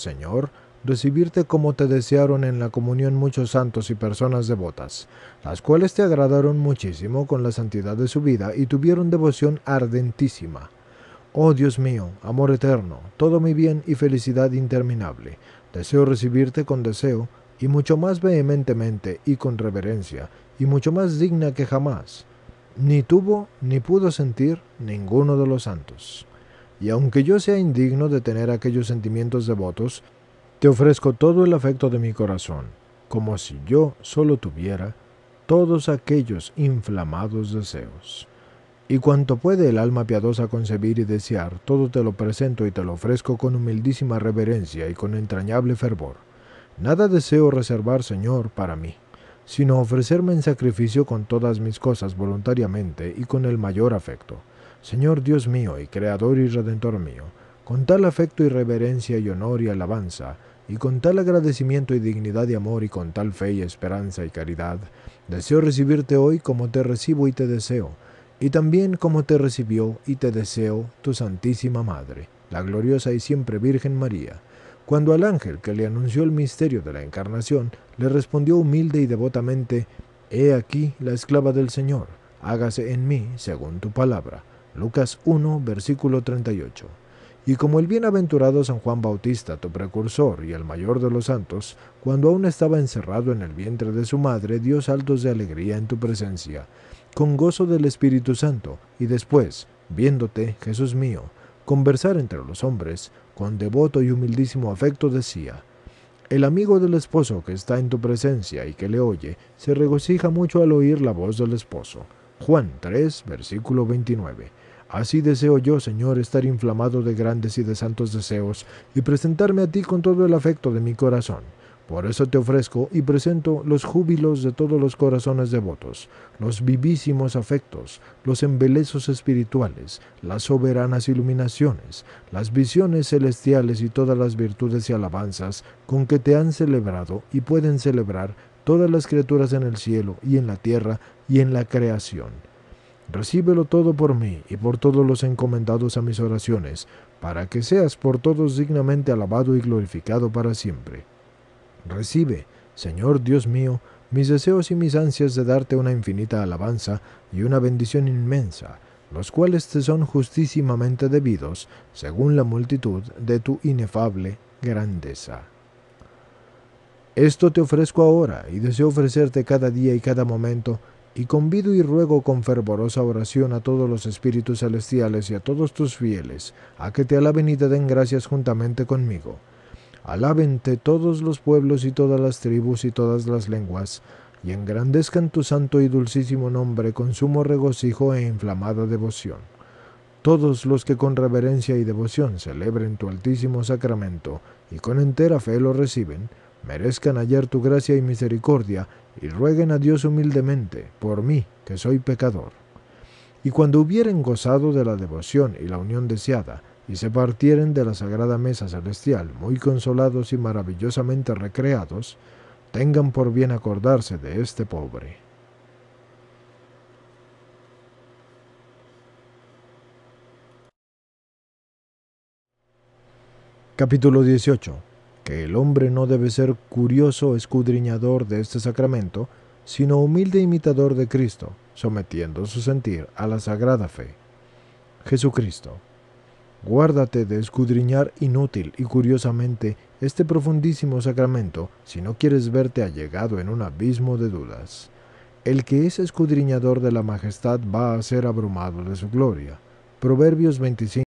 Señor, recibirte como te desearon en la comunión muchos santos y personas devotas, las cuales te agradaron muchísimo con la santidad de su vida y tuvieron devoción ardentísima. Oh Dios mío, amor eterno, todo mi bien y felicidad interminable, deseo recibirte con deseo, y mucho más vehementemente y con reverencia, y mucho más digna que jamás. Ni tuvo ni pudo sentir ninguno de los santos y aunque yo sea indigno de tener aquellos sentimientos devotos, te ofrezco todo el afecto de mi corazón, como si yo solo tuviera todos aquellos inflamados deseos. Y cuanto puede el alma piadosa concebir y desear, todo te lo presento y te lo ofrezco con humildísima reverencia y con entrañable fervor. Nada deseo reservar, Señor, para mí, sino ofrecerme en sacrificio con todas mis cosas voluntariamente y con el mayor afecto Señor Dios mío y Creador y Redentor mío, con tal afecto y reverencia y honor y alabanza, y con tal agradecimiento y dignidad y amor y con tal fe y esperanza y caridad, deseo recibirte hoy como te recibo y te deseo, y también como te recibió y te deseo tu Santísima Madre, la gloriosa y siempre Virgen María. Cuando al ángel que le anunció el misterio de la encarnación le respondió humilde y devotamente, He aquí la esclava del Señor, hágase en mí según tu palabra Lucas 1, versículo 38. Y como el bienaventurado San Juan Bautista, tu precursor y el mayor de los santos, cuando aún estaba encerrado en el vientre de su madre, dio saltos de alegría en tu presencia, con gozo del Espíritu Santo, y después, viéndote, Jesús mío, conversar entre los hombres, con devoto y humildísimo afecto decía, el amigo del esposo que está en tu presencia y que le oye, se regocija mucho al oír la voz del esposo. Juan 3, versículo 29. Así deseo yo, Señor, estar inflamado de grandes y de santos deseos, y presentarme a ti con todo el afecto de mi corazón. Por eso te ofrezco y presento los júbilos de todos los corazones devotos, los vivísimos afectos, los embelezos espirituales, las soberanas iluminaciones, las visiones celestiales y todas las virtudes y alabanzas con que te han celebrado y pueden celebrar todas las criaturas en el cielo y en la tierra y en la creación Recíbelo todo por mí y por todos los encomendados a mis oraciones, para que seas por todos dignamente alabado y glorificado para siempre. Recibe, Señor Dios mío, mis deseos y mis ansias de darte una infinita alabanza y una bendición inmensa, los cuales te son justísimamente debidos, según la multitud de tu inefable grandeza. Esto te ofrezco ahora y deseo ofrecerte cada día y cada momento y convido y ruego con fervorosa oración a todos los espíritus celestiales y a todos tus fieles, a que te alaben y te den gracias juntamente conmigo. Alábente todos los pueblos y todas las tribus y todas las lenguas, y engrandezcan tu santo y dulcísimo nombre con sumo regocijo e inflamada devoción. Todos los que con reverencia y devoción celebren tu altísimo sacramento y con entera fe lo reciben, merezcan ayer tu gracia y misericordia, y rueguen a Dios humildemente, por mí, que soy pecador. Y cuando hubieren gozado de la devoción y la unión deseada, y se partieren de la sagrada mesa celestial, muy consolados y maravillosamente recreados, tengan por bien acordarse de este pobre. Capítulo 18 que el hombre no debe ser curioso escudriñador de este sacramento, sino humilde imitador de Cristo, sometiendo su sentir a la sagrada fe. Jesucristo, guárdate de escudriñar inútil y curiosamente este profundísimo sacramento si no quieres verte allegado en un abismo de dudas. El que es escudriñador de la majestad va a ser abrumado de su gloria. Proverbios 25.